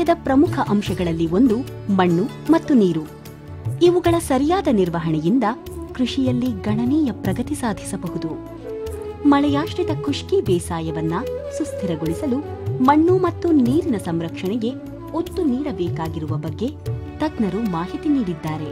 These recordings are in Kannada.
ವ್ಯವಸಾಯದ ಪ್ರಮುಖ ಅಂಶಗಳಲ್ಲಿ ಒಂದು ಮಣ್ಣು ಮತ್ತು ನೀರು ಇವುಗಳ ಸರಿಯಾದ ನಿರ್ವಹಣೆಯಿಂದ ಕೃಷಿಯಲ್ಲಿ ಗಣನೀಯ ಪ್ರಗತಿ ಸಾಧಿಸಬಹುದು ಮಳೆಯಾಶ್ರಿತ ಖುಷ್ಕಿ ಬೇಸಾಯವನ್ನ ಸುಸ್ಥಿರಗೊಳಿಸಲು ಮಣ್ಣು ಮತ್ತು ನೀರಿನ ಸಂರಕ್ಷಣೆಗೆ ಒತ್ತು ನೀಡಬೇಕಾಗಿರುವ ಬಗ್ಗೆ ತಜ್ಞರು ಮಾಹಿತಿ ನೀಡಿದ್ದಾರೆ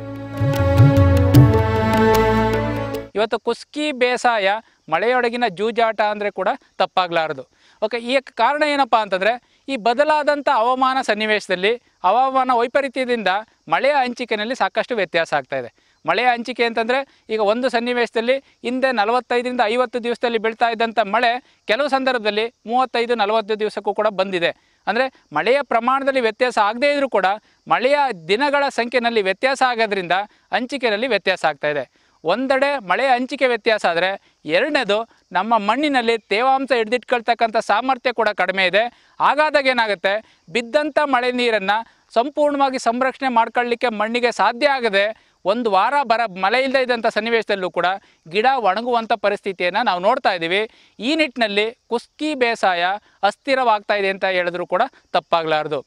ಇವತ್ತು ಕುಸ್ಕಿ ಬೇಸಾಯ ಮಳೆಯೊಳಗಿನ ಜೂಜಾಟ ಅಂದ್ರೆ ಕೂಡ ತಪ್ಪಾಗಲಾರದು ಓಕೆ ಈ ಕಾರಣ ಏನಪ್ಪ ಅಂತಂದರೆ ಈ ಬದಲಾದಂಥ ಹವಾಮಾನ ಸನ್ನಿವೇಶದಲ್ಲಿ ಹವಾಮಾನ ವೈಪರೀತ್ಯದಿಂದ ಮಳೆಯ ಹಂಚಿಕೆಯಲ್ಲಿ ಸಾಕಷ್ಟು ವ್ಯತ್ಯಾಸ ಆಗ್ತಾ ಇದೆ ಮಳೆಯ ಹಂಚಿಕೆ ಅಂತಂದರೆ ಈಗ ಒಂದು ಸನ್ನಿವೇಶದಲ್ಲಿ ಹಿಂದೆ ನಲವತ್ತೈದರಿಂದ ಐವತ್ತು ದಿವಸದಲ್ಲಿ ಬೀಳ್ತಾ ಇದ್ದಂಥ ಮಳೆ ಕೆಲವು ಸಂದರ್ಭದಲ್ಲಿ ಮೂವತ್ತೈದು ನಲವತ್ತು ದಿವಸಕ್ಕೂ ಕೂಡ ಬಂದಿದೆ ಅಂದರೆ ಮಳೆಯ ಪ್ರಮಾಣದಲ್ಲಿ ವ್ಯತ್ಯಾಸ ಆಗದೇ ಇದ್ದರೂ ಕೂಡ ಮಳೆಯ ದಿನಗಳ ಸಂಖ್ಯೆಯಲ್ಲಿ ವ್ಯತ್ಯಾಸ ಆಗೋದ್ರಿಂದ ಹಂಚಿಕೆಯಲ್ಲಿ ವ್ಯತ್ಯಾಸ ಆಗ್ತಾಯಿದೆ ಒಂದೆಡೆ ಮಳೆ ಹಂಚಿಕೆ ವ್ಯತ್ಯಾಸ ಆದರೆ ಎರಡನೇದು ನಮ್ಮ ಮಣ್ಣಿನಲ್ಲಿ ತೇವಾಂಶ ಹಿಡಿದಿಟ್ಕೊಳ್ತಕ್ಕಂಥ ಸಾಮರ್ಥ್ಯ ಕೂಡ ಕಡಿಮೆ ಇದೆ ಹಾಗಾದಾಗ ಏನಾಗುತ್ತೆ ಬಿದ್ದಂಥ ಮಳೆ ನೀರನ್ನು ಸಂಪೂರ್ಣವಾಗಿ ಸಂರಕ್ಷಣೆ ಮಾಡ್ಕೊಳ್ಳಿಕ್ಕೆ ಮಣ್ಣಿಗೆ ಸಾಧ್ಯ ಆಗದೆ ಒಂದು ವಾರ ಬರ ಮಳೆ ಇಲ್ಲದೆ ಇದ್ದಂಥ ಸನ್ನಿವೇಶದಲ್ಲೂ ಕೂಡ ಗಿಡ ಒಣಗುವಂಥ ಪರಿಸ್ಥಿತಿಯನ್ನು ನಾವು ನೋಡ್ತಾ ಇದ್ದೀವಿ ಈ ನಿಟ್ಟಿನಲ್ಲಿ ಕುಸ್ಕಿ ಬೇಸಾಯ ಅಸ್ಥಿರವಾಗ್ತಾ ಇದೆ ಅಂತ ಹೇಳಿದ್ರು ಕೂಡ ತಪ್ಪಾಗಲಾರ್ದು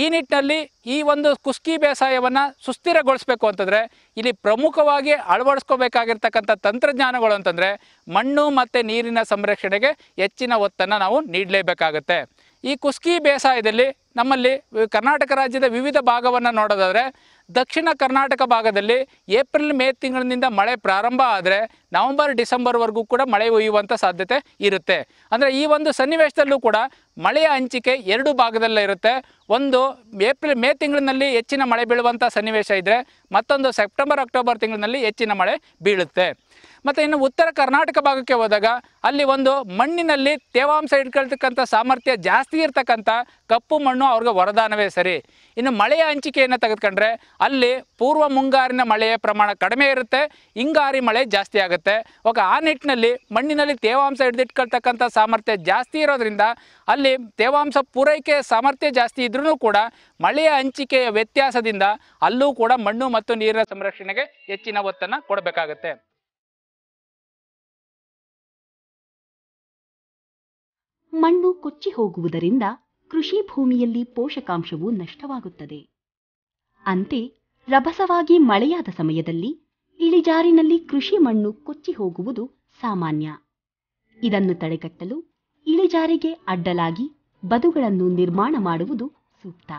ಈ ನಿಟ್ಟಿನಲ್ಲಿ ಈ ಒಂದು ಕುಸ್ಕಿ ಬೇಸಾಯವನ್ನು ಸುಸ್ಥಿರಗೊಳಿಸಬೇಕು ಅಂತಂದರೆ ಇಲ್ಲಿ ಪ್ರಮುಖವಾಗಿ ಅಳವಡಿಸ್ಕೋಬೇಕಾಗಿರ್ತಕ್ಕಂಥ ತಂತ್ರಜ್ಞಾನಗಳು ಅಂತಂದರೆ ಮಣ್ಣು ಮತ್ತು ನೀರಿನ ಸಂರಕ್ಷಣೆಗೆ ಹೆಚ್ಚಿನ ಒತ್ತನ್ನು ನಾವು ನೀಡಲೇಬೇಕಾಗತ್ತೆ ಈ ಕುಸ್ಕಿ ಬೇಸಾಯದಲ್ಲಿ ನಮ್ಮಲ್ಲಿ ಕರ್ನಾಟಕ ರಾಜ್ಯದ ವಿವಿಧ ಭಾಗವನ್ನು ನೋಡೋದಾದರೆ ದಕ್ಷಿಣ ಕರ್ನಾಟಕ ಭಾಗದಲ್ಲಿ ಏಪ್ರಿಲ್ ಮೇ ತಿಂಗಳಿನಿಂದ ಮಳೆ ಪ್ರಾರಂಭ ಆದರೆ ನವಂಬರ್ ಡಿಸೆಂಬರ್ವರೆಗೂ ಕೂಡ ಮಳೆ ಒಯ್ಯುವಂಥ ಸಾಧ್ಯತೆ ಇರುತ್ತೆ ಅಂದರೆ ಈ ಒಂದು ಸನ್ನಿವೇಶದಲ್ಲೂ ಕೂಡ ಮಳೆಯ ಹಂಚಿಕೆ ಎರಡು ಭಾಗದಲ್ಲೇ ಇರುತ್ತೆ ಒಂದು ಏಪ್ರಿಲ್ ಮೇ ತಿಂಗಳಿನಲ್ಲಿ ಹೆಚ್ಚಿನ ಮಳೆ ಬೀಳುವಂಥ ಸನ್ನಿವೇಶ ಇದ್ದರೆ ಮತ್ತೊಂದು ಸೆಪ್ಟೆಂಬರ್ ಅಕ್ಟೋಬರ್ ತಿಂಗಳಿನಲ್ಲಿ ಹೆಚ್ಚಿನ ಮಳೆ ಬೀಳುತ್ತೆ ಮತ್ತು ಇನ್ನು ಉತ್ತರ ಕರ್ನಾಟಕ ಭಾಗಕ್ಕೆ ಹೋದಾಗ ಅಲ್ಲಿ ಒಂದು ಮಣ್ಣಿನಲ್ಲಿ ತೇವಾಂಶ ಹಿಡ್ಕೊಳ್ತಕ್ಕಂಥ ಸಾಮರ್ಥ್ಯ ಜಾಸ್ತಿ ಇರತಕ್ಕಂಥ ಕಪ್ಪು ಮಣ್ಣು ಅವ್ರಿಗೆ ವರದಾನವೇ ಸರಿ ಇನ್ನು ಮಳೆಯ ಹಂಚಿಕೆಯನ್ನು ತೆಗೆದುಕೊಂಡ್ರೆ ಅಲ್ಲಿ ಪೂರ್ವ ಮುಂಗಾರಿನ ಮಳೆಯ ಪ್ರಮಾಣ ಕಡಿಮೆ ಇರುತ್ತೆ ಹಿಂಗಾರಿ ಮಳೆ ಜಾಸ್ತಿ ಆಗುತ್ತೆ ಓಕೆ ಆ ನಿಟ್ಟಿನಲ್ಲಿ ಮಣ್ಣಿನಲ್ಲಿ ತೇವಾಂಶ ಹಿಡಿದಿಟ್ಕೊಳ್ತಕ್ಕಂಥ ಸಾಮರ್ಥ್ಯ ಜಾಸ್ತಿ ಇರೋದ್ರಿಂದ ಅಲ್ಲಿ ತೇವಾಂಶ ಪೂರೈಕೆ ಸಾಮರ್ಥ್ಯ ಜಾಸ್ತಿ ಇದ್ರೂ ಕೂಡ ಮಳೆಯ ಹಂಚಿಕೆಯ ವ್ಯತ್ಯಾಸದಿಂದ ಅಲ್ಲೂ ಕೂಡ ಮಣ್ಣು ಮತ್ತು ನೀರಿನ ಸಂರಕ್ಷಣೆಗೆ ಹೆಚ್ಚಿನ ಒತ್ತನ್ನು ಕೊಡಬೇಕಾಗುತ್ತೆ ಮಣ್ಣು ಕೊಚ್ಚಿ ಹೋಗುವುದರಿಂದ ಕೃಷಿ ಭೂಮಿಯಲ್ಲಿ ಪೋಷಕಾಂಶವು ನಷ್ಟವಾಗುತ್ತದೆ ಅಂತೆ ರಭಸವಾಗಿ ಮಳೆಯಾದ ಸಮಯದಲ್ಲಿ ಇಳಿಜಾರಿನಲ್ಲಿ ಕೃಷಿ ಮಣ್ಣು ಕೊಚ್ಚಿ ಹೋಗುವುದು ಸಾಮಾನ್ಯ ಇದನ್ನು ತಡೆಗಟ್ಟಲು ಇಳಿಜಾರಿಗೆ ಅಡ್ಡಲಾಗಿ ಬದುಗಳನ್ನು ನಿರ್ಮಾಣ ಮಾಡುವುದು ಸೂಕ್ತ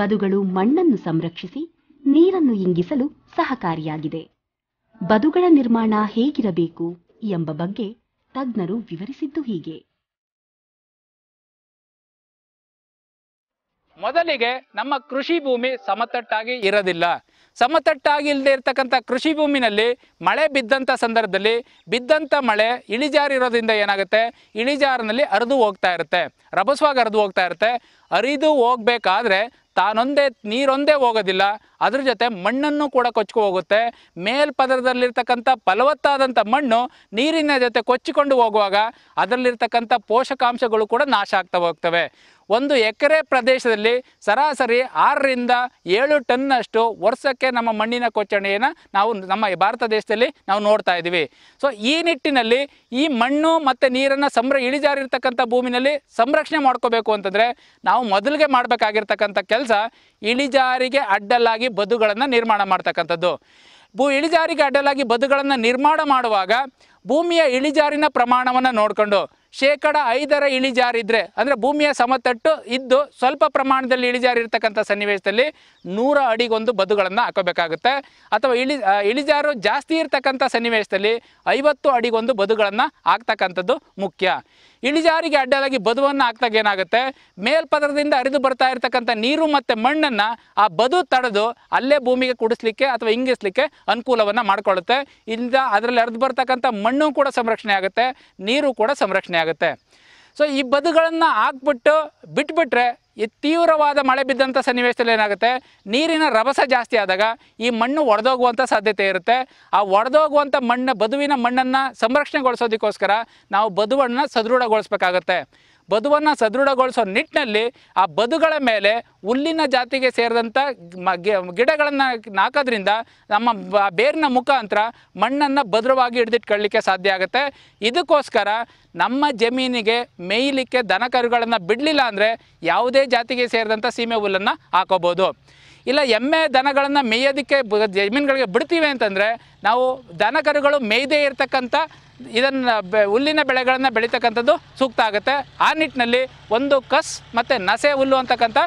ಬದುಗಳು ಮಣ್ಣನ್ನು ಸಂರಕ್ಷಿಸಿ ನೀರನ್ನು ಇಂಗಿಸಲು ಸಹಕಾರಿಯಾಗಿದೆ ಬದುಗಳ ನಿರ್ಮಾಣ ಹೇಗಿರಬೇಕು ಎಂಬ ಬಗ್ಗೆ ತಜ್ಞರು ವಿವರಿಸಿದ್ದು ಹೀಗೆ ಮೊದಲಿಗೆ ನಮ್ಮ ಕೃಷಿ ಭೂಮಿ ಸಮತಟ್ಟಾಗಿ ಇರೋದಿಲ್ಲ ಸಮತಟ್ಟಾಗಿ ಇಲ್ಲದೆ ಇರತಕ್ಕಂಥ ಕೃಷಿ ಭೂಮಿನಲ್ಲಿ ಮಳೆ ಬಿದ್ದಂಥ ಸಂದರ್ಭದಲ್ಲಿ ಬಿದ್ದಂಥ ಮಳೆ ಇಳಿಜಾರಿರೋದ್ರಿಂದ ಏನಾಗುತ್ತೆ ಇಳಿಜಾರಿನಲ್ಲಿ ಹರಿದು ಹೋಗ್ತಾ ಇರುತ್ತೆ ರಭಸವಾಗಿ ಹರಿದು ಹೋಗ್ತಾ ಇರುತ್ತೆ ಹರಿದು ಹೋಗಬೇಕಾದ್ರೆ ತಾನೊಂದೇ ನೀರೊಂದೇ ಹೋಗೋದಿಲ್ಲ ಅದ್ರ ಜೊತೆ ಮಣ್ಣನ್ನು ಕೂಡ ಕೊಚ್ಕೊ ಹೋಗುತ್ತೆ ಮೇಲ್ಪದರದಲ್ಲಿರ್ತಕ್ಕಂಥ ಫಲವತ್ತಾದಂಥ ಮಣ್ಣು ನೀರಿನ ಜೊತೆ ಕೊಚ್ಚಿಕೊಂಡು ಹೋಗುವಾಗ ಅದರಲ್ಲಿರ್ತಕ್ಕಂಥ ಪೋಷಕಾಂಶಗಳು ಕೂಡ ನಾಶ ಆಗ್ತಾ ಹೋಗ್ತವೆ ಒಂದು ಎಕರೆ ಪ್ರದೇಶದಲ್ಲಿ ಸರಾಸರಿ ಆರರಿಂದ ಏಳು ಟನ್ನಷ್ಟು ವರ್ಷಕ್ಕೆ ನಮ್ಮ ಮಣ್ಣಿನ ಕೊಚ್ಚಣೆಯನ್ನು ನಾವು ನಮ್ಮ ಭಾರತ ದೇಶದಲ್ಲಿ ನಾವು ನೋಡ್ತಾ ಇದ್ದೀವಿ ಸೊ ಈ ನಿಟ್ಟಿನಲ್ಲಿ ಈ ಮಣ್ಣು ಮತ್ತು ನೀರನ್ನು ಸಂರ ಇಳಿಜಾರಿರ್ತಕ್ಕಂಥ ಭೂಮಿನಲ್ಲಿ ಸಂರಕ್ಷಣೆ ಮಾಡ್ಕೋಬೇಕು ಅಂತಂದರೆ ನಾವು ಮೊದಲಿಗೆ ಮಾಡಬೇಕಾಗಿರ್ತಕ್ಕಂಥ ಕೆಲಸ ಇಳಿಜಾರಿಗೆ ಅಡ್ಡಲಾಗಿ ಬದುಗಳನ್ನು ನಿರ್ಮಾಣ ಮಾಡ್ತಕ್ಕಂಥದ್ದು ಭೂ ಇಳಿಜಾರಿಗೆ ಅಡ್ಡಲಾಗಿ ಬದುಗಳನ್ನು ನಿರ್ಮಾಣ ಮಾಡುವಾಗ ಭೂಮಿಯ ಇಳಿಜಾರಿನ ಪ್ರಮಾಣವನ್ನು ನೋಡಿಕೊಂಡು ಶೇಕಡ ಐದರ ಇಳಿಜಾರಿದ್ರೆ ಅಂದರೆ ಭೂಮಿಯ ಸಮತಟ್ಟು ಇದ್ದು ಸ್ವಲ್ಪ ಪ್ರಮಾಣದಲ್ಲಿ ಇಳಿಜಾರಿರ್ತಕ್ಕಂಥ ಸನ್ನಿವೇಶದಲ್ಲಿ ನೂರ ಅಡಿಗೊಂದು ಬದುಗಳನ್ನು ಹಾಕೋಬೇಕಾಗುತ್ತೆ ಅಥವಾ ಇಳಿ ಇಳಿಜಾರು ಜಾಸ್ತಿ ಇರ್ತಕ್ಕಂಥ ಸನ್ನಿವೇಶದಲ್ಲಿ ಐವತ್ತು ಅಡಿಗೊಂದು ಬದುಗಳನ್ನು ಹಾಕ್ತಕ್ಕಂಥದ್ದು ಮುಖ್ಯ ಇಳಿಜಾರಿಗೆ ಅಡ್ಡಲಾಗಿ ಬದುವನ್ನು ಹಾಕ್ದಾಗ ಏನಾಗುತ್ತೆ ಮೇಲ್ಪದರದಿಂದ ಹರಿದು ಬರ್ತಾ ಇರತಕ್ಕಂಥ ನೀರು ಮತ್ತು ಮಣ್ಣನ್ನು ಆ ಬದು ತಡೆದು ಅಲ್ಲೇ ಭೂಮಿಗೆ ಕುಡಿಸ್ಲಿಕ್ಕೆ ಅಥವಾ ಇಂಗಿಸ್ಲಿಕ್ಕೆ ಅನುಕೂಲವನ್ನು ಮಾಡಿಕೊಳ್ಳುತ್ತೆ ಇಂದ ಅದರಲ್ಲಿ ಹರಿದು ಬರ್ತಕ್ಕಂಥ ಮಣ್ಣು ಕೂಡ ಸಂರಕ್ಷಣೆ ಆಗುತ್ತೆ ನೀರು ಕೂಡ ಸಂರಕ್ಷಣೆ ಆಗುತ್ತೆ ಸೊ ಈ ಬದುಗಳನ್ನು ಹಾಕ್ಬಿಟ್ಟು ಬಿಟ್ಬಿಟ್ರೆ ತೀವ್ರವಾದ ಮಳೆ ಬಿದ್ದಂಥ ಸನ್ನಿವೇಶದಲ್ಲಿ ಏನಾಗುತ್ತೆ ನೀರಿನ ರಭಸ ಜಾಸ್ತಿ ಆದಾಗ ಈ ಮಣ್ಣು ಒಡೆದೋಗುವಂಥ ಸಾಧ್ಯತೆ ಇರುತ್ತೆ ಆ ಒಡೆದೋಗುವಂಥ ಮಣ್ಣು ಬದುವಿನ ಮಣ್ಣನ್ನು ಸಂರಕ್ಷಣೆಗೊಳಿಸೋದಕ್ಕೋಸ್ಕರ ನಾವು ಬದುವನ್ನು ಸದೃಢಗೊಳಿಸ್ಬೇಕಾಗತ್ತೆ ಬದುವನ್ನು ಸದೃಢಗೊಳಿಸೋ ನಿಟ್ಟಿನಲ್ಲಿ ಆ ಬದುಗಳ ಮೇಲೆ ಹುಲ್ಲಿನ ಜಾತಿಗೆ ಸೇರಿದಂಥ ಗಿಡಗಳನ್ನು ನಾಕೋದ್ರಿಂದ ನಮ್ಮ ಬೇರಿನ ಮುಖಾಂತರ ಮಣ್ಣನ್ನು ಭದ್ರವಾಗಿ ಹಿಡಿದಿಟ್ಕೊಳ್ಳಿಕ್ಕೆ ಸಾಧ್ಯ ಆಗುತ್ತೆ ಇದಕ್ಕೋಸ್ಕರ ನಮ್ಮ ಜಮೀನಿಗೆ ಮೇಯ್ಲಿಕ್ಕೆ ದನಕರುಗಳನ್ನು ಬಿಡಲಿಲ್ಲ ಅಂದರೆ ಯಾವುದೇ ಜಾತಿಗೆ ಸೇರಿದಂಥ ಸೀಮೆ ಹುಲ್ಲನ್ನು ಹಾಕೋಬೋದು ಇಲ್ಲ ಎಮ್ಮೆ ದನಗಳನ್ನು ಮೇಯೋದಕ್ಕೆ ಜಮೀನುಗಳಿಗೆ ಬಿಡ್ತೀವಿ ಅಂತಂದರೆ ನಾವು ದನಕರುಗಳು ಮೇಯ್ದೇ ಇರತಕ್ಕಂಥ ಇದನ್ನು ಬೆ ಹುಲ್ಲಿನ ಬೆಳೆಗಳನ್ನು ಬೆಳೀತಕ್ಕಂಥದ್ದು ಸೂಕ್ತ ಆಗುತ್ತೆ ಆ ನಿಟ್ಟಿನಲ್ಲಿ ಒಂದು ಕಸ್ ಮತ್ತು ನಸೆ ಹುಲ್ಲು ಅಂತಕ್ಕಂಥ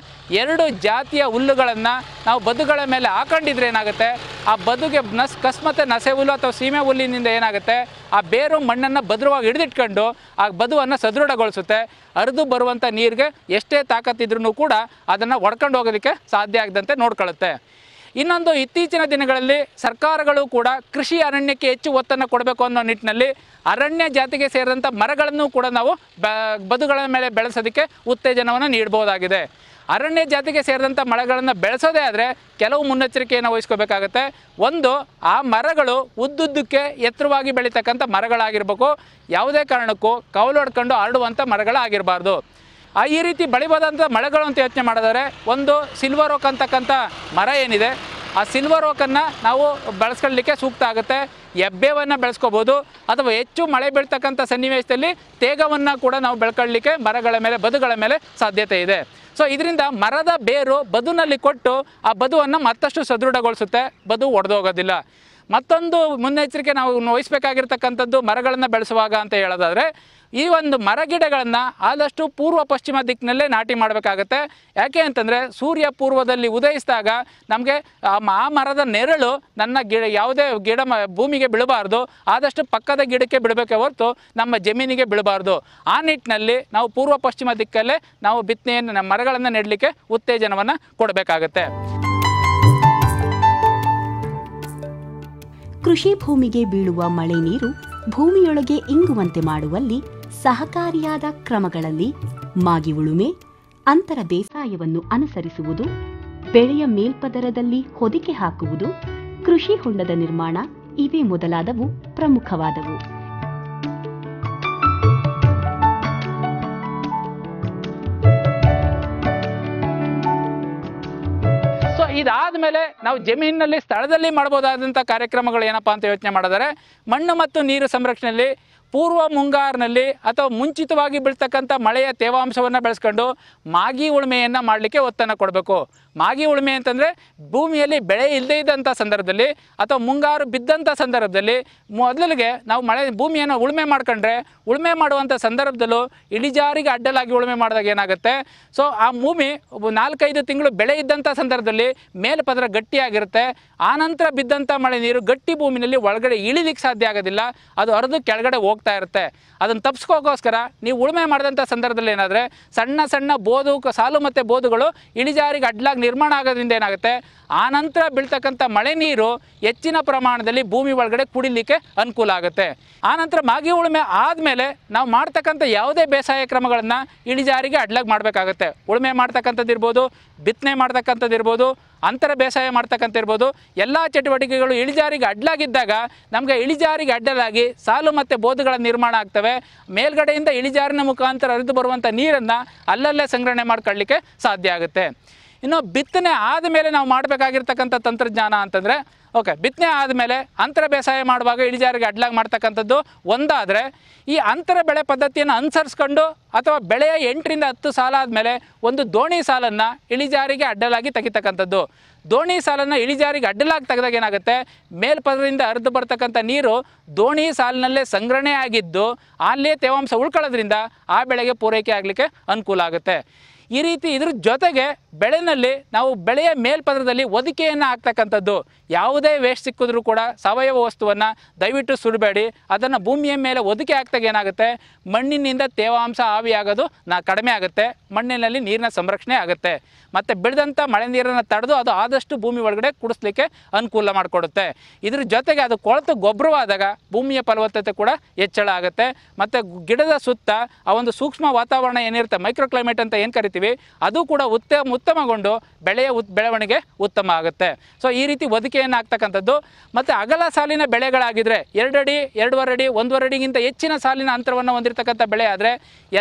ಎರಡು ಜಾತಿಯ ಹುಲ್ಲುಗಳನ್ನು ನಾವು ಬದುಗಳ ಮೇಲೆ ಹಾಕೊಂಡಿದ್ರೆ ಏನಾಗುತ್ತೆ ಆ ಬದುಗೆ ನಸ್ ಕಸ್ ಮತ್ತು ನಸೆ ಹುಲ್ಲು ಅಥವಾ ಸೀಮೆ ಹುಲ್ಲಿನಿಂದ ಏನಾಗುತ್ತೆ ಆ ಬೇರು ಮಣ್ಣನ್ನು ಭದ್ರವಾಗಿ ಹಿಡಿದಿಟ್ಕೊಂಡು ಆ ಬದುವನ್ನು ಸದೃಢಗೊಳಿಸುತ್ತೆ ಹರಿದು ಬರುವಂಥ ನೀರಿಗೆ ಎಷ್ಟೇ ತಾಕತ್ತಿದ್ರೂ ಕೂಡ ಅದನ್ನು ಒಡ್ಕೊಂಡು ಹೋಗೋದಕ್ಕೆ ಸಾಧ್ಯ ಆಗದಂತೆ ನೋಡ್ಕೊಳ್ಳುತ್ತೆ ಇನ್ನೊಂದು ಇತ್ತೀಚಿನ ದಿನಗಳಲ್ಲಿ ಸರ್ಕಾರಗಳು ಕೂಡ ಕೃಷಿ ಅರಣ್ಯಕ್ಕೆ ಹೆಚ್ಚು ಒತ್ತನ್ನು ಕೊಡಬೇಕು ಅನ್ನೋ ನಿಟ್ಟಿನಲ್ಲಿ ಅರಣ್ಯ ಜಾತಿಗೆ ಸೇರಿದಂಥ ಮರಗಳನ್ನು ಕೂಡ ನಾವು ಬದುಗಳ ಮೇಲೆ ಬೆಳೆಸೋದಕ್ಕೆ ಉತ್ತೇಜನವನ್ನು ನೀಡಬಹುದಾಗಿದೆ ಅರಣ್ಯ ಜಾತಿಗೆ ಸೇರಿದಂಥ ಮರಗಳನ್ನು ಬೆಳೆಸೋದೇ ಆದರೆ ಕೆಲವು ಮುನ್ನೆಚ್ಚರಿಕೆಯನ್ನು ವಹಿಸ್ಕೋಬೇಕಾಗತ್ತೆ ಒಂದು ಆ ಮರಗಳು ಉದ್ದುದ್ದಕ್ಕೆ ಎತ್ತರವಾಗಿ ಬೆಳೀತಕ್ಕಂಥ ಮರಗಳಾಗಿರ್ಬೇಕು ಯಾವುದೇ ಕಾರಣಕ್ಕೂ ಕೌಲು ಹೊಡ್ಕೊಂಡು ಹರಡುವಂಥ ಮರಗಳಾಗಿರಬಾರ್ದು ಈ ರೀತಿ ಬಳಿಬಾದಂಥ ಮಳೆಗಳು ಅಂತ ಯೋಚನೆ ಮಾಡಿದರೆ ಒಂದು ಸಿಲ್ವರ್ ಓಕ್ ಅಂತಕ್ಕಂಥ ಮರ ಏನಿದೆ ಆ ಸಿಲ್ವರ್ ಓಕನ್ನು ನಾವು ಬಳಸ್ಕೊಳ್ಳಲಿಕ್ಕೆ ಸೂಕ್ತ ಆಗುತ್ತೆ ಎಬ್ಬೇವನ್ನು ಬೆಳೆಸ್ಕೋಬೋದು ಅಥವಾ ಹೆಚ್ಚು ಮಳೆ ಬೀಳ್ತಕ್ಕಂಥ ಸನ್ನಿವೇಶದಲ್ಲಿ ತೇಗವನ್ನು ಕೂಡ ನಾವು ಬೆಳ್ಕೊಳ್ಳಲಿಕ್ಕೆ ಮರಗಳ ಮೇಲೆ ಬದುಗಳ ಮೇಲೆ ಸಾಧ್ಯತೆ ಇದೆ ಸೊ ಇದರಿಂದ ಮರದ ಬೇರು ಬದುನಲ್ಲಿ ಕೊಟ್ಟು ಆ ಬದುವನ್ನು ಮತ್ತಷ್ಟು ಸದೃಢಗೊಳಿಸುತ್ತೆ ಬದು ಒಡೆದೋಗೋದಿಲ್ಲ ಮತ್ತೊಂದು ಮುನ್ನೆಚ್ಚರಿಕೆ ನಾವು ವಹಿಸಬೇಕಾಗಿರ್ತಕ್ಕಂಥದ್ದು ಮರಗಳನ್ನು ಬೆಳೆಸುವಾಗ ಅಂತ ಹೇಳೋದಾದರೆ ಈ ಒಂದು ಮರಗಿಡಗಳನ್ನು ಆದಷ್ಟು ಪೂರ್ವ ಪಶ್ಚಿಮ ದಿಕ್ಕಿನಲ್ಲೇ ನಾಟಿ ಮಾಡಬೇಕಾಗತ್ತೆ ಯಾಕೆ ಅಂತಂದರೆ ಸೂರ್ಯ ಪೂರ್ವದಲ್ಲಿ ಉದಯಿಸಿದಾಗ ನಮಗೆ ಆ ಮರದ ನೆರಳು ನನ್ನ ಗಿಡ ಯಾವುದೇ ಗಿಡ ಭೂಮಿಗೆ ಬಿಳಬಾರ್ದು ಆದಷ್ಟು ಪಕ್ಕದ ಗಿಡಕ್ಕೆ ಬಿಡಬೇಕೆ ಹೊರತು ನಮ್ಮ ಜಮೀನಿಗೆ ಬಿಳಬಾರ್ದು ಆ ನಿಟ್ಟಿನಲ್ಲಿ ನಾವು ಪೂರ್ವ ಪಶ್ಚಿಮ ದಿಕ್ಕಲ್ಲೇ ನಾವು ಬಿತ್ತನೆಯನ್ನು ಮರಗಳನ್ನು ನೆಡಲಿಕ್ಕೆ ಉತ್ತೇಜನವನ್ನು ಕೊಡಬೇಕಾಗತ್ತೆ ಕೃಷಿ ಭೂಮಿಗೆ ಬೀಳುವ ಮಳೆ ನೀರು ಭೂಮಿಯೊಳಗೆ ಇಂಗುವಂತೆ ಮಾಡುವಲ್ಲಿ ಸಹಕಾರಿಯಾದ ಕ್ರಮಗಳಲ್ಲಿ ಮಾಗಿ ಉಳುಮೆ ಅಂತರ ಬೇಸಾಯವನ್ನು ಅನುಸರಿಸುವುದು ಬೆಳೆಯ ಮೇಲ್ಪದರದಲ್ಲಿ ಹೊದಿಕೆ ಹಾಕುವುದು ಕೃಷಿ ಹೊಂಡದ ನಿರ್ಮಾಣ ಇವೇ ಮೊದಲಾದವು ಪ್ರಮುಖವಾದವು ಇದಾದ ಮೇಲೆ ನಾವು ಜಮೀನಿನಲ್ಲಿ ಸ್ಥಳದಲ್ಲಿ ಮಾಡ್ಬೋದಾದಂಥ ಕಾರ್ಯಕ್ರಮಗಳು ಏನಪ್ಪಾ ಅಂತ ಯೋಚನೆ ಮಾಡಿದರೆ ಮಣ್ಣು ಮತ್ತು ನೀರು ಸಂರಕ್ಷಣೆಯಲ್ಲಿ ಪೂರ್ವ ಮುಂಗಾರಿನಲ್ಲಿ ಅಥವಾ ಮುಂಚಿತವಾಗಿ ಬೀಳ್ತಕ್ಕಂಥ ಮಳೆಯ ತೇವಾಂಶವನ್ನು ಬೆಳೆಸ್ಕೊಂಡು ಮಾಗಿ ಉಳುಮೆಯನ್ನು ಮಾಡಲಿಕ್ಕೆ ಒತ್ತನ್ನು ಕೊಡಬೇಕು ಮಾಗಿ ಉಳುಮೆ ಅಂತಂದರೆ ಭೂಮಿಯಲ್ಲಿ ಬೆಳೆ ಇಲ್ಲದೇ ಇದ್ದಂಥ ಸಂದರ್ಭದಲ್ಲಿ ಅಥವಾ ಮುಂಗಾರು ಬಿದ್ದಂಥ ಸಂದರ್ಭದಲ್ಲಿ ಮೊದಲಿಗೆ ನಾವು ಮಳೆ ಭೂಮಿಯನ್ನು ಉಳುಮೆ ಮಾಡ್ಕೊಂಡ್ರೆ ಉಳುಮೆ ಮಾಡುವಂಥ ಸಂದರ್ಭದಲ್ಲೂ ಇಳಿಜಾರಿಗೆ ಅಡ್ಡಲಾಗಿ ಉಳುಮೆ ಮಾಡಿದಾಗ ಏನಾಗುತ್ತೆ ಸೊ ಆ ಭೂಮಿ ನಾಲ್ಕೈದು ತಿಂಗಳು ಬೆಳೆ ಇದ್ದಂಥ ಸಂದರ್ಭದಲ್ಲಿ ಮೇಲ್ಪದರ ಗಟ್ಟಿಯಾಗಿರುತ್ತೆ ಆನಂತರ ಬಿದ್ದಂಥ ಮಳೆ ನೀರು ಗಟ್ಟಿ ಭೂಮಿನಲ್ಲಿ ಒಳಗಡೆ ಇಳಿಲಿಕ್ಕೆ ಸಾಧ್ಯ ಆಗೋದಿಲ್ಲ ಅದು ಅರ್ಧ ಕೆಳಗಡೆ ಹೋಗ್ತಾ ಹೋಗ್ತಾ ಇರುತ್ತೆ ಅದನ್ನು ತಪ್ಪಿಸ್ಕೋಗೋಸ್ಕರ ನೀವು ಉಳುಮೆ ಮಾಡಿದಂಥ ಸಂದರ್ಭದಲ್ಲಿ ಏನಾದರೆ ಸಣ್ಣ ಸಣ್ಣ ಬೋಧು ಸಾಲು ಮತ್ತು ಬೋಧುಗಳು ಇಳಿಜಾರಿಗೆ ಅಡ್ಲಾಗಿ ನಿರ್ಮಾಣ ಆಗೋದ್ರಿಂದ ಏನಾಗುತ್ತೆ ಆನಂತರ ಬೀಳ್ತಕ್ಕಂಥ ಮಳೆ ನೀರು ಹೆಚ್ಚಿನ ಪ್ರಮಾಣದಲ್ಲಿ ಭೂಮಿ ಒಳಗಡೆ ಕುಡಿಲಿಕ್ಕೆ ಅನುಕೂಲ ಆಗುತ್ತೆ ಆನಂತರ ಮಾಗಿ ಉಳುಮೆ ಆದಮೇಲೆ ನಾವು ಮಾಡ್ತಕ್ಕಂಥ ಯಾವುದೇ ಬೇಸಾಯ ಕ್ರಮಗಳನ್ನು ಇಳಿಜಾರಿಗೆ ಅಡ್ಲಾಗಿ ಮಾಡಬೇಕಾಗುತ್ತೆ ಉಳುಮೆ ಮಾಡ್ತಕ್ಕಂಥದ್ದು ಇರ್ಬೋದು ಬಿತ್ತನೆ ಮಾಡ್ತಕ್ಕಂಥದ್ದು ಇರ್ಬೋದು ಅಂತರ ಬೇಸಾಯ ಮಾಡ್ತಕ್ಕಂಥ ಇರ್ಬೋದು ಎಲ್ಲ ಚಟುವಟಿಕೆಗಳು ಇಳಿಜಾರಿಗೆ ಅಡ್ಡಲಾಗಿದ್ದಾಗ ನಮಗೆ ಇಳಿಜಾರಿಗೆ ಅಡ್ಡಲಾಗಿ ಸಾಲು ಮತ್ತು ಬೋಧಗಳ ನಿರ್ಮಾಣ ಆಗ್ತವೆ ಮೇಲ್ಗಡೆಯಿಂದ ಇಳಿಜಾರಿನ ಮುಖಾಂತರ ಹರಿದು ಬರುವಂಥ ನೀರನ್ನು ಅಲ್ಲಲ್ಲೇ ಸಂಗ್ರಹಣೆ ಮಾಡ್ಕೊಳ್ಳಿಕ್ಕೆ ಸಾಧ್ಯ ಆಗುತ್ತೆ ಇನ್ನು ಬಿತ್ತನೆ ಆದಮೇಲೆ ನಾವು ಮಾಡಬೇಕಾಗಿರ್ತಕ್ಕಂಥ ತಂತ್ರಜ್ಞಾನ ಅಂತಂದರೆ ಓಕೆ ಬಿತ್ತನೆ ಆದಮೇಲೆ ಅಂತರ ಬೇಸಾಯ ಮಾಡುವಾಗ ಇಳಿಜಾರಿಗೆ ಅಡ್ಲಾಗಿ ಮಾಡ್ತಕ್ಕಂಥದ್ದು ಒಂದಾದರೆ ಈ ಅಂತರ ಬೆಳೆ ಪದ್ಧತಿಯನ್ನು ಅನುಸರಿಸ್ಕೊಂಡು ಅಥವಾ ಬೆಳೆಯ ಎಂಟರಿಂದ ಹತ್ತು ಸಾಲ ಆದಮೇಲೆ ಒಂದು ದೋಣಿ ಸಾಲನ್ನು ಇಳಿಜಾರಿಗೆ ಅಡ್ಡಲಾಗಿ ತೆಗಿತಕ್ಕಂಥದ್ದು ದೋಣಿ ಸಾಲನ್ನು ಇಳಿಜಾರಿಗೆ ಅಡ್ಡಲಾಗಿ ತೆಗೆದಾಗ ಏನಾಗುತ್ತೆ ಮೇಲ್ಪದರಿಂದ ಹರಿದು ಬರ್ತಕ್ಕಂಥ ನೀರು ದೋಣಿ ಸಾಲಿನಲ್ಲೇ ಸಂಗ್ರಹಣೆ ಆಗಿದ್ದು ಅಲ್ಲೇ ತೇವಾಂಶ ಉಳ್ಕೊಳ್ಳೋದ್ರಿಂದ ಆ ಬೆಳೆಗೆ ಪೂರೈಕೆ ಆಗಲಿಕ್ಕೆ ಅನುಕೂಲ ಆಗುತ್ತೆ ಈ ರೀತಿ ಇದ್ರ ಜೊತೆಗೆ ಬೆಳೆನಲ್ಲಿ ನಾವು ಬೆಳೆಯ ಮೇಲ್ಪದರದಲ್ಲಿ ಒದಿಕೆಯನ್ನು ಹಾಕ್ತಕ್ಕಂಥದ್ದು ಯಾವುದೇ ವೇಸ್ಟ್ ಸಿಕ್ಕಿದ್ರೂ ಕೂಡ ಸಾವಯವ ವಸ್ತುವನ್ನು ದಯವಿಟ್ಟು ಸುಡಬೇಡಿ ಅದನ್ನು ಭೂಮಿಯ ಮೇಲೆ ಒದಿಕೆ ಹಾಕ್ದಾಗ ಏನಾಗುತ್ತೆ ಮಣ್ಣಿನಿಂದ ತೇವಾಂಶ ಆವಿಯಾಗೋದು ನಾ ಕಡಿಮೆ ಆಗುತ್ತೆ ಮಣ್ಣಿನಲ್ಲಿ ನೀರಿನ ಸಂರಕ್ಷಣೆ ಆಗುತ್ತೆ ಮತ್ತು ಬೆಳೆದಂಥ ಮಳೆ ನೀರನ್ನು ತಡೆದು ಅದು ಆದಷ್ಟು ಭೂಮಿ ಒಳಗಡೆ ಕುಡಿಸ್ಲಿಕ್ಕೆ ಅನುಕೂಲ ಮಾಡಿಕೊಡುತ್ತೆ ಇದ್ರ ಜೊತೆಗೆ ಅದು ಕೊಳತು ಗೊಬ್ಬರವಾದಾಗ ಭೂಮಿಯ ಫಲವತ್ತತೆ ಕೂಡ ಹೆಚ್ಚಳ ಆಗುತ್ತೆ ಮತ್ತು ಗಿಡದ ಸುತ್ತ ಆ ಒಂದು ಸೂಕ್ಷ್ಮ ವಾತಾವರಣ ಏನಿರುತ್ತೆ ಮೈಕ್ರೋಕ್ಲೈಮೇಟ್ ಅಂತ ಏನು ಕರಿತೀವಿ ಅದು ಕೂಡ ಉತ್ತಮ ಉತ್ತಮಗೊಂಡು ಬೆಳೆಯ ಉತ್ ಬೆಳವಣಿಗೆ ಉತ್ತಮ ಆಗುತ್ತೆ ಸೊ ಈ ರೀತಿ ಒದಕೆಯನ್ನು ಆಗ್ತಕ್ಕಂಥದ್ದು ಮತ್ತು ಅಗಲ ಸಾಲಿನ ಬೆಳೆಗಳಾಗಿದ್ದರೆ ಎರಡಡಿ ಎರಡೂವರೆ ಅಡಿ ಒಂದೂವರೆ ಅಡಿಗಿಂತ ಹೆಚ್ಚಿನ ಸಾಲಿನ ಅಂತರವನ್ನು ಹೊಂದಿರತಕ್ಕಂಥ ಬೆಳೆ ಆದರೆ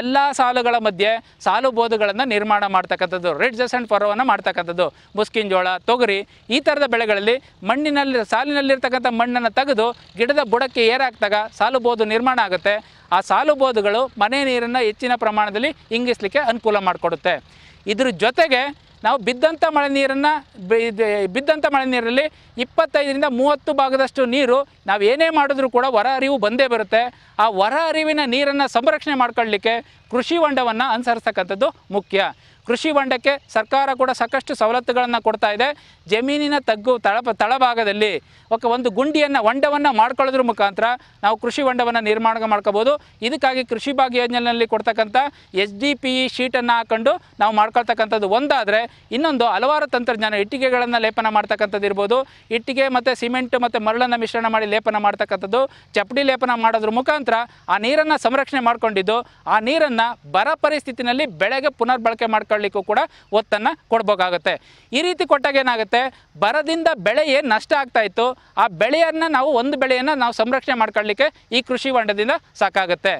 ಎಲ್ಲ ಸಾಲುಗಳ ಮಧ್ಯೆ ಸಾಲು ಬೋಧುಗಳನ್ನು ನಿರ್ಮಾಣ ಮಾಡ್ತಕ್ಕಂಥದ್ದು ರೆಡ್ ಜಸೆಂಟ್ ಫರೋವನ್ನು ಮಾಡ್ತಕ್ಕಂಥದ್ದು ಮುಸ್ಕಿನ ಜೋಳ ತೊಗರಿ ಈ ಥರದ ಬೆಳೆಗಳಲ್ಲಿ ಮಣ್ಣಿನಲ್ಲಿ ಸಾಲಿನಲ್ಲಿರ್ತಕ್ಕಂಥ ಮಣ್ಣನ್ನು ತೆಗೆದು ಗಿಡದ ಬುಡಕ್ಕೆ ಏರಾಕ್ದಾಗ ಸಾಲು ಬೋಧ ನಿರ್ಮಾಣ ಆಗುತ್ತೆ ಆ ಸಾಲುಬೋದುಗಳು ಮನೆ ನೀರನ್ನು ಹೆಚ್ಚಿನ ಪ್ರಮಾಣದಲ್ಲಿ ಇಂಗಿಸಲಿಕ್ಕೆ ಅನುಕೂಲ ಮಾಡಿಕೊಡುತ್ತೆ ಇದ್ರ ಜೊತೆಗೆ ನಾವು ಬಿದ್ದಂಥ ಮಳೆ ನೀರನ್ನು ಬಿದ್ದಂಥ ಮಳೆ ನೀರಲ್ಲಿ ಇಪ್ಪತ್ತೈದರಿಂದ ಮೂವತ್ತು ಭಾಗದಷ್ಟು ನೀರು ನಾವು ಏನೇ ಮಾಡಿದ್ರೂ ಕೂಡ ಹೊರ ಅರಿವು ಬಂದೇ ಬರುತ್ತೆ ಆ ಹೊರ ಅರಿವಿನ ನೀರನ್ನು ಸಂರಕ್ಷಣೆ ಮಾಡ್ಕೊಳ್ಲಿಕ್ಕೆ ಕೃಷಿ ಹೊಂಡವನ್ನು ಅನುಸರಿಸ್ತಕ್ಕಂಥದ್ದು ಮುಖ್ಯ ಕೃಷಿ ಹೊಂಡಕ್ಕೆ ಸರ್ಕಾರ ಕೂಡ ಸಾಕಷ್ಟು ಸವಲತ್ತುಗಳನ್ನು ಕೊಡ್ತಾ ಇದೆ ಜಮೀನಿನ ತಗ್ಗು ತಳ ತಳಭಾಗದಲ್ಲಿ ಓಕೆ ಒಂದು ಗುಂಡಿಯನ್ನು ಹೊಂಡವನ್ನು ಮಾಡ್ಕೊಳ್ಳೋದ್ರ ಮುಖಾಂತರ ನಾವು ಕೃಷಿ ಹೊಂಡವನ್ನು ನಿರ್ಮಾಣ ಮಾಡ್ಕೋಬೋದು ಇದಕ್ಕಾಗಿ ಕೃಷಿ ಭಾಗ್ಯ ಯೋಜನೆಯಲ್ಲಿ ಕೊಡ್ತಕ್ಕಂಥ ಎಸ್ ಡಿ ಪಿ ಇ ಶೀಟನ್ನು ಹಾಕೊಂಡು ನಾವು ಮಾಡ್ಕೊಳ್ತಕ್ಕಂಥದ್ದು ಒಂದಾದರೆ ಇನ್ನೊಂದು ಹಲವಾರು ತಂತ್ರಜ್ಞಾನ ಇಟ್ಟಿಗೆಗಳನ್ನು ಲೇಪನ ಮಾಡ್ತಕ್ಕಂಥದ್ದು ಇರ್ಬೋದು ಇಟ್ಟಿಗೆ ಮತ್ತು ಸಿಮೆಂಟ್ ಮತ್ತು ಮರಳನ್ನು ಮಿಶ್ರಣ ಮಾಡಿ ಲೇಪನ ಮಾಡ್ತಕ್ಕಂಥದ್ದು ಚಪ್ಪಡಿ ಲೇಪನ ಮಾಡೋದ್ರ ಮುಖಾಂತರ ಆ ನೀರನ್ನು ಸಂರಕ್ಷಣೆ ಮಾಡಿಕೊಂಡಿದ್ದು ಆ ನೀರನ್ನು ಬರ ಪರಿಸ್ಥಿತಿನಲ್ಲಿ ಬೆಳೆಗೆ ಪುನರ್ ಬಳಕೆ ಮಾಡ್ಕೊಳ್ಳಿಕ್ಕೂ ಕೂಡ ಒತ್ತನ್ನು ಕೊಡಬೇಕಾಗುತ್ತೆ ಈ ರೀತಿ ಕೊಟ್ಟಾಗ ಏನಾಗುತ್ತೆ ಬರದಿಂದ ಬೆಳೆ ಏನು ನಷ್ಟ ಆಗ್ತಾ ಇತ್ತು ಆ ಬೆಳೆಯನ್ನು ನಾವು ಒಂದು ಬೆಳೆಯನ್ನು ನಾವು ಸಂರಕ್ಷಣೆ ಮಾಡ್ಕೊಳ್ಳಿಕ್ಕೆ ಈ ಕೃಷಿ ಹೊಂಡದಿಂದ ಸಾಕಾಗುತ್ತೆ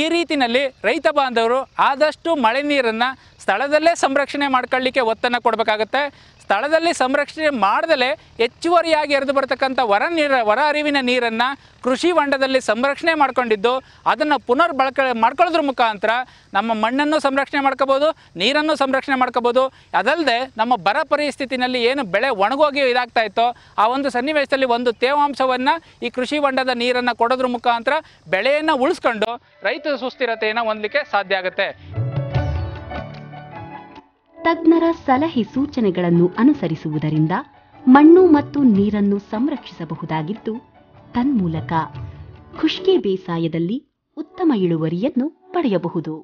ಈ ರೀತಿಯಲ್ಲಿ ರೈತ ಬಾಂಧವರು ಆದಷ್ಟು ಮಳೆ ನೀರನ್ನು ಸ್ಥಳದಲ್ಲೇ ಸಂರಕ್ಷಣೆ ಮಾಡ್ಕೊಳ್ಳಿಕ್ಕೆ ಒತ್ತನ್ನು ಕೊಡಬೇಕಾಗುತ್ತೆ ಸ್ಥಳದಲ್ಲಿ ಸಂರಕ್ಷಣೆ ಮಾಡದಲ್ಲೇ ಹೆಚ್ಚುವರಿಯಾಗಿ ಎರೆದು ಬರ್ತಕ್ಕಂಥ ಹೊರ ನೀರ ಹೊರ ಅರಿವಿನ ನೀರನ್ನು ಕೃಷಿ ಹೊಂಡದಲ್ಲಿ ಸಂರಕ್ಷಣೆ ಮಾಡ್ಕೊಂಡಿದ್ದು ಅದನ್ನು ಪುನರ್ ಬಳಕೆ ಮಾಡ್ಕೊಳ್ಳೋದ್ರ ಮುಖಾಂತರ ನಮ್ಮ ಮಣ್ಣನ್ನು ಸಂರಕ್ಷಣೆ ಮಾಡ್ಕೋಬೋದು ನೀರನ್ನು ಸಂರಕ್ಷಣೆ ಮಾಡ್ಕೋಬೋದು ಅದಲ್ಲದೆ ನಮ್ಮ ಬರ ಪರಿಸ್ಥಿತಿನಲ್ಲಿ ಏನು ಬೆಳೆ ಒಣಗೋಗಿ ಇದಾಗ್ತಾ ಇತ್ತೋ ಆ ಒಂದು ಸನ್ನಿವೇಶದಲ್ಲಿ ಒಂದು ತೇವಾಂಶವನ್ನು ಈ ಕೃಷಿ ಹೊಂಡದ ನೀರನ್ನು ಕೊಡೋದ್ರ ಮುಖಾಂತರ ಬೆಳೆಯನ್ನು ಉಳಿಸ್ಕೊಂಡು ರೈತರ ಸುಸ್ಥಿರತೆಯನ್ನು ಹೊಂದಲಿಕ್ಕೆ ಸಾಧ್ಯ ಆಗುತ್ತೆ ತಜ್ಞರ ಸಲಹೆ ಸೂಚನೆಗಳನ್ನು ಅನುಸರಿಸುವುದರಿಂದ ಮಣ್ಣು ಮತ್ತು ನೀರನ್ನು ಸಂರಕ್ಷಿಸಬಹುದಾಗಿದ್ದು ತನ್ಮೂಲಕ ಖುಷ್ಕೆ ಬೇಸಾಯದಲ್ಲಿ ಉತ್ತಮ ಇಳುವರಿಯನ್ನು ಪಡೆಯಬಹುದು